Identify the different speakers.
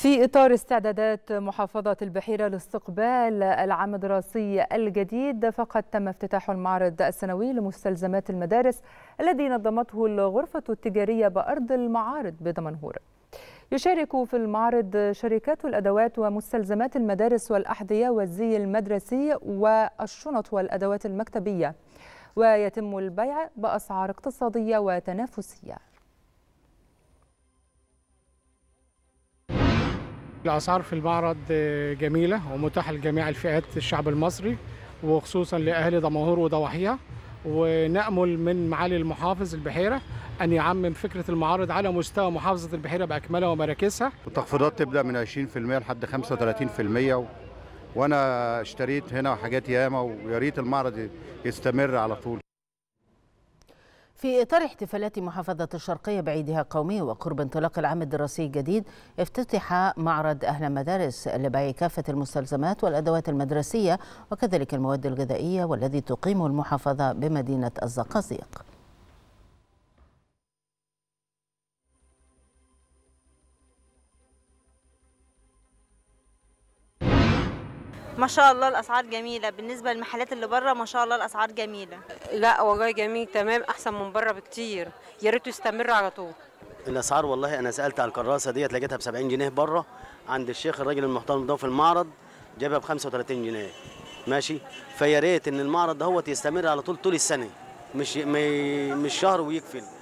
Speaker 1: في إطار استعدادات محافظة البحيرة لاستقبال العام الدراسي الجديد فقد تم افتتاح المعرض السنوي لمستلزمات المدارس الذي نظمته الغرفة التجارية بأرض المعارض بدمنهور يشارك في المعرض شركات الأدوات ومستلزمات المدارس والأحذية والزي المدرسي والشنط والأدوات المكتبية ويتم البيع بأسعار اقتصادية وتنافسية
Speaker 2: الأسعار في المعرض جميلة ومتاحة لجميع الفئات الشعب المصري وخصوصا لأهل دمهور وضواحيها ونأمل من معالي المحافظ البحيرة أن يعمم فكرة المعارض على مستوى محافظة البحيرة بأكملها ومراكزها
Speaker 3: التخفيضات تبدأ من 20% لحد 35% و... وأنا اشتريت هنا حاجات ياما ويا ريت المعرض يستمر على طول
Speaker 4: في إطار احتفالات محافظة الشرقية بعيدها القومي وقرب انطلاق العام الدراسي الجديد افتتح معرض أهل المدارس لبيع كافة المستلزمات والأدوات المدرسية وكذلك المواد الغذائية والذي تقيم المحافظة بمدينة الزقازيق
Speaker 5: ما شاء الله الاسعار جميله بالنسبه للمحلات اللي بره ما شاء الله الاسعار جميله لا والله جميل تمام احسن من بره بكتير يا ريت يستمر على طول
Speaker 6: الاسعار والله انا سالت على الكراسه ديت لقيتها ب 70 جنيه بره عند الشيخ الراجل المحترم ده في المعرض جايبها ب 35 جنيه ماشي فيا ريت ان المعرض دهوت يستمر على طول طول السنه مش مش شهر ويقفل